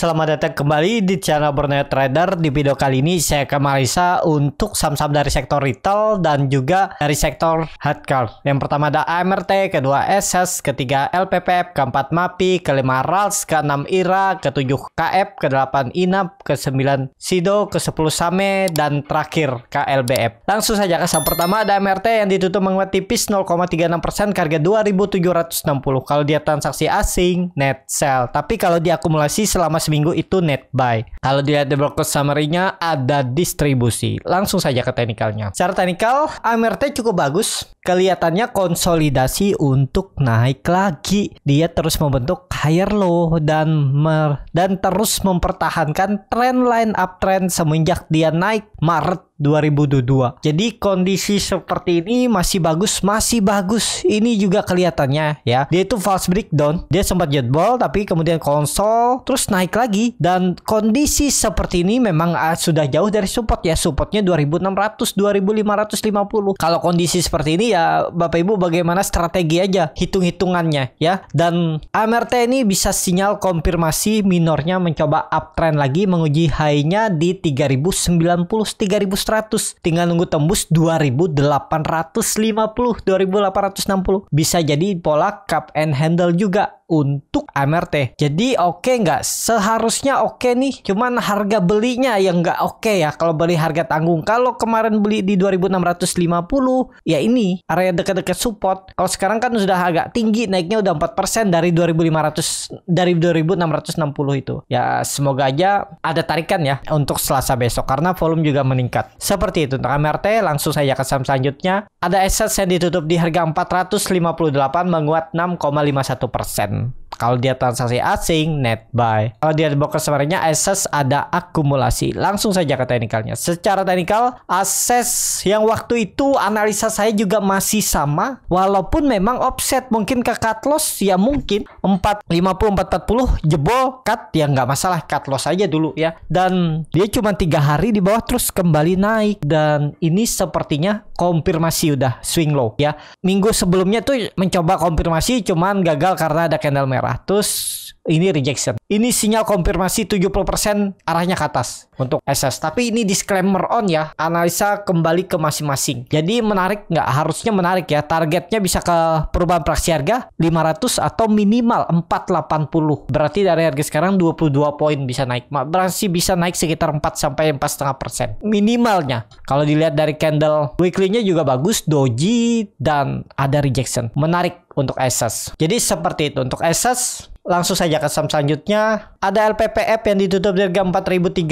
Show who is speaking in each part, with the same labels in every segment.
Speaker 1: Selamat datang kembali di channel Borneo Trader. Di video kali ini saya akan analisa untuk saham-saham dari sektor retail dan juga dari sektor hardcore. Yang pertama ada AMRT, kedua SS, ketiga LPPF, keempat MAPI, kelima RALS, keenam IRA, ketujuh KF, kedelapan INAP, kesembilan SIDO, ke kesepuluh SAME, dan terakhir KLBF. Langsung saja ke saham pertama ada AMRT yang ditutup menguat tipis 0,36% harga 2760. Kalau dia transaksi asing, net sell. Tapi kalau diakumulasi selama seminggu itu net buy. Kalau dilihat the broker summary-nya ada distribusi. Langsung saja ke teknikalnya. Secara teknikal, AMRT cukup bagus kelihatannya konsolidasi untuk naik lagi. Dia terus membentuk higher low dan mer dan terus mempertahankan trend line uptrend semenjak dia naik Maret 2022. Jadi kondisi seperti ini masih bagus, masih bagus. Ini juga kelihatannya ya. Dia itu false breakdown. Dia sempat jebol tapi kemudian konsol terus naik lagi dan kondisi seperti ini memang ah, sudah jauh dari support ya. Supportnya 2600, 2550. Kalau kondisi seperti ini ya Bapak Ibu bagaimana strategi aja hitung-hitungannya ya. Dan AMRT ini bisa sinyal konfirmasi minornya mencoba uptrend lagi menguji high-nya di 3090 3100 tinggal nunggu tembus 2850 2860 bisa jadi pola cup and handle juga untuk MRT. Jadi oke okay nggak? Seharusnya oke okay nih. Cuman harga belinya yang nggak oke okay ya kalau beli harga tanggung. Kalau kemarin beli di 2650 ya ini area dekat-dekat support. Kalau sekarang kan sudah agak tinggi naiknya udah 4% dari 2500 dari 2660 itu. Ya semoga aja ada tarikan ya untuk Selasa besok karena volume juga meningkat. Seperti itu untuk MRT langsung saya ke saham selanjutnya. Ada Essence yang ditutup di harga 458 menguat 6,51 persen. Mm. Kalau dia transaksi asing, net buy. Kalau dia di broker sebenarnya assets ada akumulasi. Langsung saja ke teknikalnya. Secara teknikal, ases yang waktu itu analisa saya juga masih sama. Walaupun memang offset mungkin ke cut loss ya mungkin puluh empat 440 jebol cut ya nggak masalah cut loss aja dulu ya. Dan dia cuma tiga hari di bawah terus kembali naik dan ini sepertinya konfirmasi udah swing low ya. Minggu sebelumnya tuh mencoba konfirmasi cuman gagal karena ada candle merah 800 ini rejection. Ini sinyal konfirmasi 70% arahnya ke atas untuk SS. Tapi ini disclaimer on ya, analisa kembali ke masing-masing. Jadi menarik nggak? Harusnya menarik ya. Targetnya bisa ke perubahan praksi harga 500 atau minimal 480. Berarti dari harga sekarang 22 poin bisa naik. Berarti bisa naik sekitar 4 sampai 4,5% minimalnya. Kalau dilihat dari candle weekly-nya juga bagus, doji dan ada rejection. Menarik untuk SS. Jadi seperti itu untuk SS. Langsung saja ke saham selanjutnya. Ada LPPF yang ditutup di harga 4.300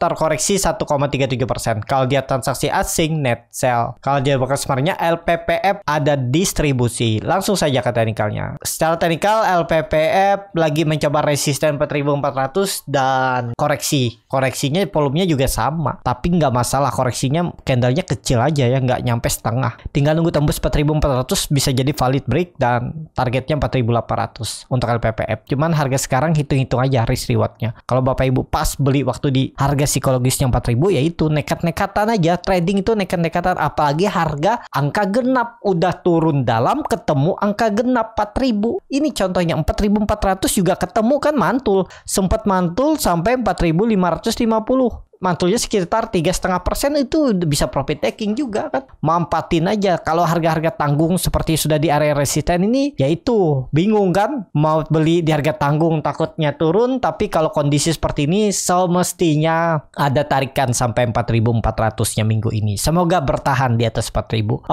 Speaker 1: terkoreksi 1,37%. Kalau dia transaksi asing net sell. Kalau dia bekas sebenarnya LPPF ada distribusi. Langsung saja ke teknikalnya. Secara teknikal LPPF lagi mencoba resisten 4.400 dan koreksi. Koreksinya volumenya juga sama. Tapi nggak masalah koreksinya candlenya kecil aja ya. Nggak nyampe setengah. Tinggal nunggu tembus 4.400 bisa jadi valid break dan targetnya 4.800 untuk LPPF. PPF. Cuman harga sekarang hitung-hitung aja risk rewardnya. Kalau Bapak Ibu pas beli waktu di harga psikologisnya 4000 ya itu nekat-nekatan aja trading itu nekat-nekatan apalagi harga angka genap udah turun dalam ketemu angka genap 4000. Ini contohnya 4400 juga ketemu kan mantul. Sempat mantul sampai 4550 mantunya sekitar tiga setengah persen itu bisa profit taking juga kan mampatin aja kalau harga-harga tanggung seperti sudah di area resisten ini yaitu bingung kan mau beli di harga tanggung takutnya turun tapi kalau kondisi seperti ini semestinya so ada tarikan sampai 4400 nya minggu ini semoga bertahan di atas 4400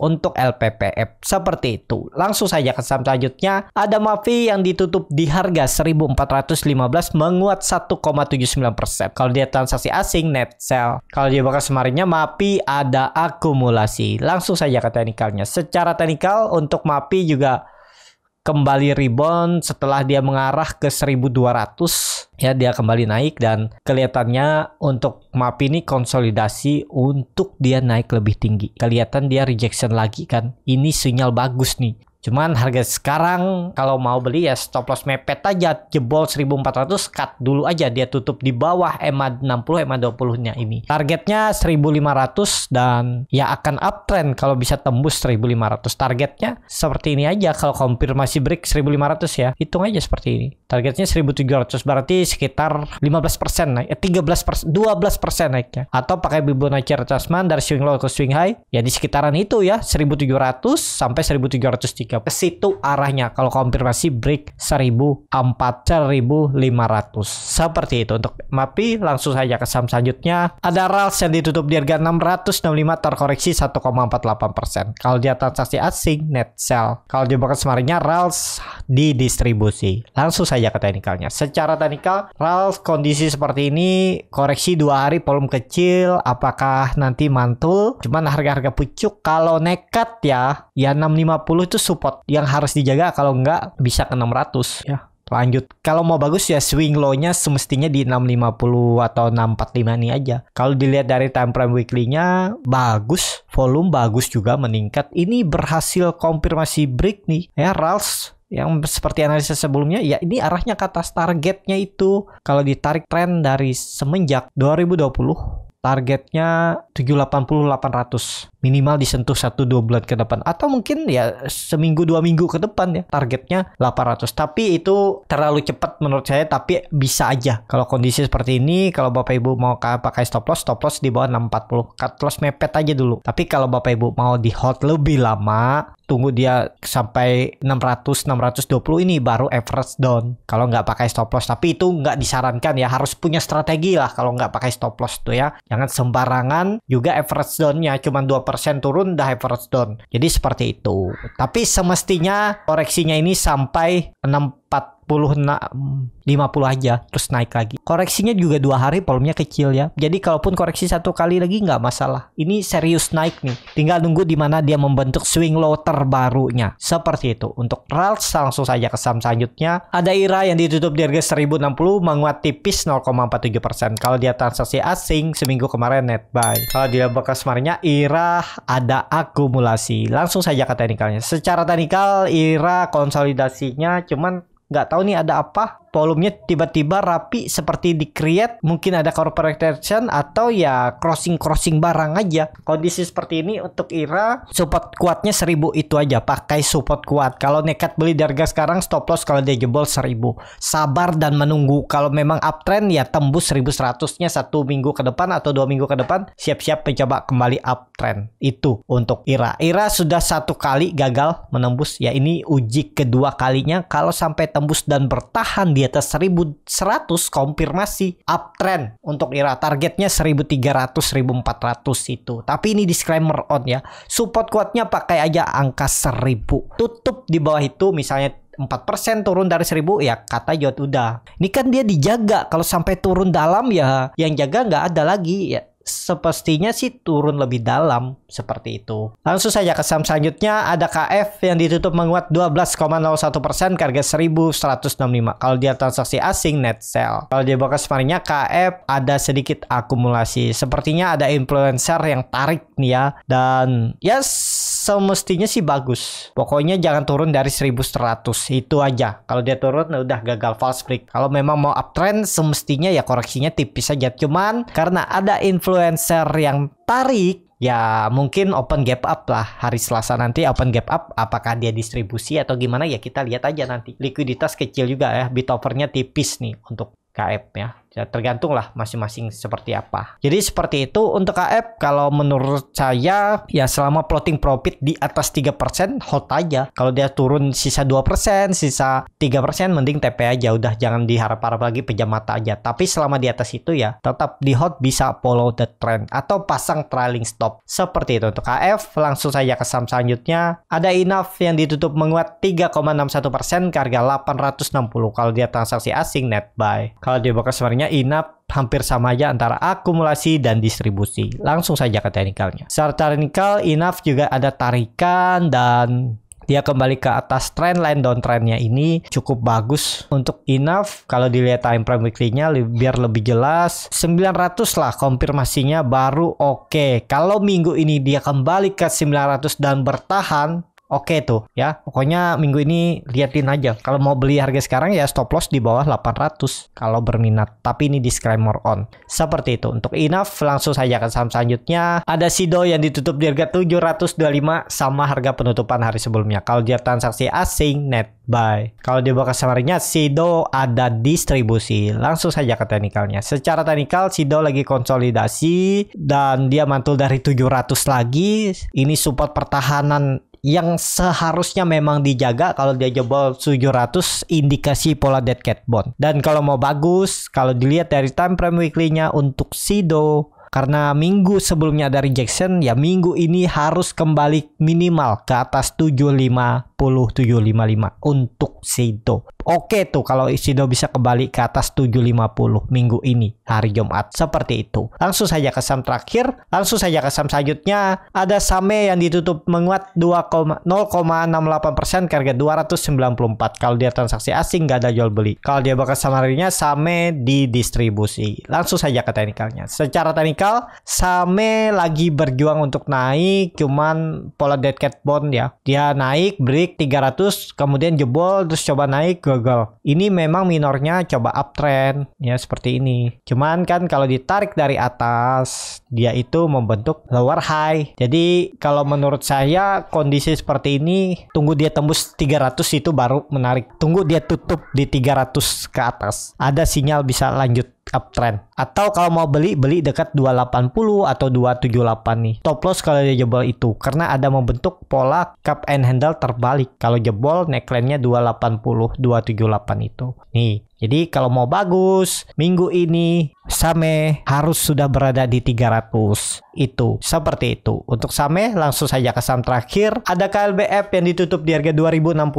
Speaker 1: untuk LPPF seperti itu langsung saja ke saham selanjutnya ada Mafi yang ditutup di harga 1415 menguat 1,79 persen kalau dia transaksi asing net sell. Kalau dia bakal semarinya MAPI ada akumulasi. Langsung saja ke teknikalnya. Secara teknikal untuk MAPI juga kembali rebound setelah dia mengarah ke 1200 ya dia kembali naik dan kelihatannya untuk MAPI ini konsolidasi untuk dia naik lebih tinggi kelihatan dia rejection lagi kan ini sinyal bagus nih Cuman harga sekarang kalau mau beli ya stop loss mepet aja jebol 1400 cut dulu aja dia tutup di bawah EMA 60 EMA 20 nya ini. Targetnya 1500 dan ya akan uptrend kalau bisa tembus 1500. Targetnya seperti ini aja kalau konfirmasi break 1500 ya. Hitung aja seperti ini. Targetnya 1300 berarti sekitar 15% naik, eh, 13 12% naiknya. Atau pakai Fibonacci retracement dari swing low ke swing high ya di sekitaran itu ya 1700 sampai 1303. Ke situ arahnya kalau konfirmasi break 1004 1500. Seperti itu untuk MAPI langsung saja ke saham selanjutnya. Ada RALS yang ditutup di harga 665 terkoreksi 1,48%. Kalau dia transaksi asing net sell. Kalau bukan semarinya RALS di distribusi. Langsung saja aja ke teknikalnya. Secara teknikal, Ralph kondisi seperti ini koreksi dua hari volume kecil, apakah nanti mantul? Cuman harga-harga pucuk kalau nekat ya, ya 650 itu support yang harus dijaga kalau nggak bisa ke 600 ya lanjut. Kalau mau bagus ya swing low-nya semestinya di 650 atau 645 nih aja. Kalau dilihat dari time frame weekly-nya bagus, volume bagus juga meningkat. Ini berhasil konfirmasi break nih. Ya Rals yang seperti analisis sebelumnya ya ini arahnya ke atas targetnya itu kalau ditarik tren dari semenjak 2020 targetnya 780-800 minimal disentuh 1-2 bulan ke depan atau mungkin ya seminggu dua minggu ke depan ya targetnya 800 tapi itu terlalu cepat menurut saya tapi bisa aja kalau kondisi seperti ini kalau bapak ibu mau pakai stop loss stop loss di bawah 640 cut loss mepet aja dulu tapi kalau bapak ibu mau di hold lebih lama tunggu dia sampai 600 620 ini baru average down kalau nggak pakai stop loss tapi itu nggak disarankan ya harus punya strategi lah kalau nggak pakai stop loss tuh ya jangan sembarangan juga average downnya cuma 2% turun dah average down jadi seperti itu tapi semestinya koreksinya ini sampai 64 lima puluh aja terus naik lagi koreksinya juga dua hari volumenya kecil ya jadi kalaupun koreksi satu kali lagi nggak masalah ini serius naik nih tinggal nunggu di mana dia membentuk swing low terbarunya seperti itu untuk ral langsung saja ke saham selanjutnya ada IRA yang ditutup di harga puluh menguat tipis 0,47% kalau dia transaksi asing seminggu kemarin net buy kalau dia bekas kemarinnya IRA ada akumulasi langsung saja ke teknikalnya secara teknikal IRA konsolidasinya cuman nggak tahu nih ada apa volumenya tiba-tiba rapi seperti di create mungkin ada corporate atau ya crossing crossing barang aja kondisi seperti ini untuk Ira support kuatnya 1000 itu aja pakai support kuat kalau nekat beli di harga sekarang stop loss kalau dia jebol 1000 sabar dan menunggu kalau memang uptrend ya tembus 1100 nya satu minggu ke depan atau dua minggu ke depan siap-siap mencoba kembali uptrend itu untuk Ira Ira sudah satu kali gagal menembus ya ini uji kedua kalinya kalau sampai tembus dan bertahan di di atas 1100 konfirmasi uptrend untuk IRA. Targetnya 1300 1400 itu. Tapi ini disclaimer on ya. Support kuatnya pakai aja angka 1000. Tutup di bawah itu misalnya 4% turun dari 1000 ya kata Jod udah. Ini kan dia dijaga kalau sampai turun dalam ya yang jaga nggak ada lagi ya Sepertinya sih turun lebih dalam seperti itu. Langsung saja ke saham selanjutnya ada KF yang ditutup menguat 12,01% ke harga 1165. Kalau dia transaksi asing net sell. Kalau dia broker sebenarnya KF ada sedikit akumulasi. Sepertinya ada influencer yang tarik nih ya dan yes semestinya sih bagus. Pokoknya jangan turun dari 1100 itu aja. Kalau dia turun udah gagal false break. Kalau memang mau uptrend semestinya ya koreksinya tipis aja. Cuman karena ada influencer yang tarik ya mungkin open gap up lah hari Selasa nanti open gap up apakah dia distribusi atau gimana ya kita lihat aja nanti likuiditas kecil juga ya bit overnya tipis nih untuk KF ya. ya tergantung lah masing-masing seperti apa. Jadi seperti itu untuk KF kalau menurut saya ya selama plotting profit di atas 3% hot aja. Kalau dia turun sisa 2%, sisa 3% mending TP aja udah jangan diharap-harap lagi pejam mata aja. Tapi selama di atas itu ya tetap di hot bisa follow the trend atau pasang trailing stop. Seperti itu untuk KF. Langsung saja ke saham selanjutnya. Ada Enough yang ditutup menguat 3,61% ke harga 860 kalau dia transaksi asing net buy. Kalau di box sebenarnya inap hampir sama aja antara akumulasi dan distribusi. Langsung saja ke teknikalnya. Secara teknikal inap juga ada tarikan dan dia kembali ke atas trendline downtrendnya ini cukup bagus untuk enough kalau dilihat time frame weekly-nya biar lebih jelas 900 lah konfirmasinya baru oke okay. kalau minggu ini dia kembali ke 900 dan bertahan oke tuh ya. Pokoknya minggu ini liatin aja. Kalau mau beli harga sekarang ya stop loss di bawah 800 kalau berminat. Tapi ini disclaimer on. Seperti itu. Untuk enough langsung saja ke saham selanjutnya. Ada Sido yang ditutup di harga 725 sama harga penutupan hari sebelumnya. Kalau dia transaksi asing net buy. Kalau di bawah samarinya Sido ada distribusi. Langsung saja ke teknikalnya. Secara teknikal Sido lagi konsolidasi dan dia mantul dari 700 lagi. Ini support pertahanan yang seharusnya memang dijaga kalau dia jebol 700 indikasi pola dead cat bond. Dan kalau mau bagus, kalau dilihat dari time frame weekly-nya untuk Sido karena minggu sebelumnya ada rejection ya minggu ini harus kembali minimal ke atas 75 40755 untuk Sido. Oke tuh kalau Sido bisa kembali ke atas 750 minggu ini hari Jumat seperti itu. Langsung saja ke saham terakhir, langsung saja ke saham selanjutnya. Ada Same yang ditutup menguat persen harga 294. Kalau dia transaksi asing nggak ada jual beli. Kalau dia bakal saham harinya Same didistribusi. Langsung saja ke teknikalnya. Secara teknikal Same lagi berjuang untuk naik cuman pola dead cat bond ya. Dia naik beri balik 300 kemudian jebol terus coba naik gagal ini memang minornya coba uptrend ya seperti ini cuman kan kalau ditarik dari atas dia itu membentuk lower high jadi kalau menurut saya kondisi seperti ini tunggu dia tembus 300 itu baru menarik tunggu dia tutup di 300 ke atas ada sinyal bisa lanjut uptrend. Atau kalau mau beli, beli dekat 280 atau 278 nih. Top loss kalau dia jebol itu karena ada membentuk pola cup and handle terbalik. Kalau jebol neckline-nya 280, 278 itu. Nih, jadi kalau mau bagus, minggu ini Same harus sudah berada di 300. Itu, seperti itu. Untuk Same, langsung saja ke saham terakhir. Ada KLBF yang ditutup di harga 2060,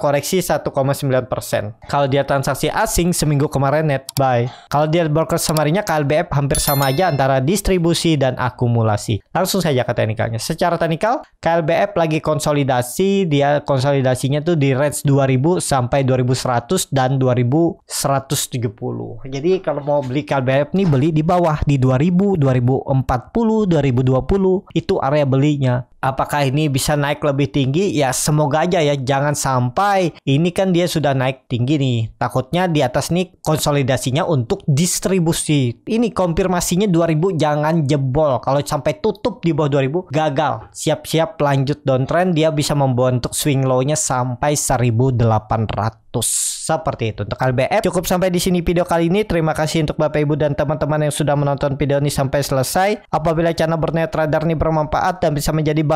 Speaker 1: koreksi 1,9%. Kalau dia transaksi asing, seminggu kemarin net buy. Kalau dia broker semarinya, KLBF hampir sama aja antara distribusi dan akumulasi. Langsung saja ke teknikalnya. Secara teknikal, KLBF lagi konsolidasi. Dia konsolidasinya tuh di range 2000 sampai 2100 dan 2000 2170. Jadi kalau mau beli KBF nih beli di bawah di 2000, 2040, 2020 itu area belinya apakah ini bisa naik lebih tinggi? Ya semoga aja ya jangan sampai ini kan dia sudah naik tinggi nih. Takutnya di atas nih konsolidasinya untuk distribusi. Ini konfirmasinya 2000 jangan jebol. Kalau sampai tutup di bawah 2000 gagal. Siap-siap lanjut downtrend dia bisa membentuk swing low-nya sampai 1800 seperti itu untuk LBF cukup sampai di sini video kali ini terima kasih untuk bapak ibu dan teman-teman yang sudah menonton video ini sampai selesai apabila channel bernet radar ini bermanfaat dan bisa menjadi bahan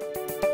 Speaker 1: Bye.